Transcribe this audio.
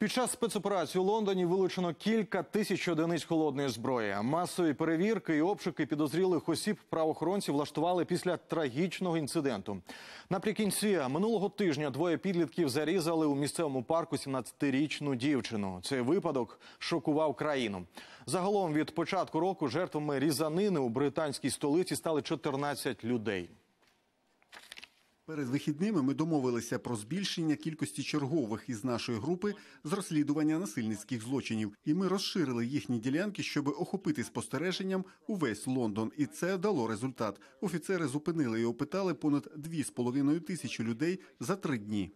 Під час спецоперації у Лондоні вилучено кілька тисяч одиниць холодної зброї. Масові перевірки і обшуки підозрілих осіб правоохоронці влаштували після трагічного інциденту. Наприкінці минулого тижня двоє підлітків зарізали у місцевому парку 17-річну дівчину. Цей випадок шокував країну. Загалом від початку року жертвами різанини у британській столиці стали 14 людей. Перед вихідними ми домовилися про збільшення кількості чергових із нашої групи з розслідування насильницьких злочинів, і ми розширили їхні ділянки, щоб охопити спостереженням увесь Лондон, і це дало результат. Офіцери зупинили і опитали понад 2,5 тисячі людей за три дні.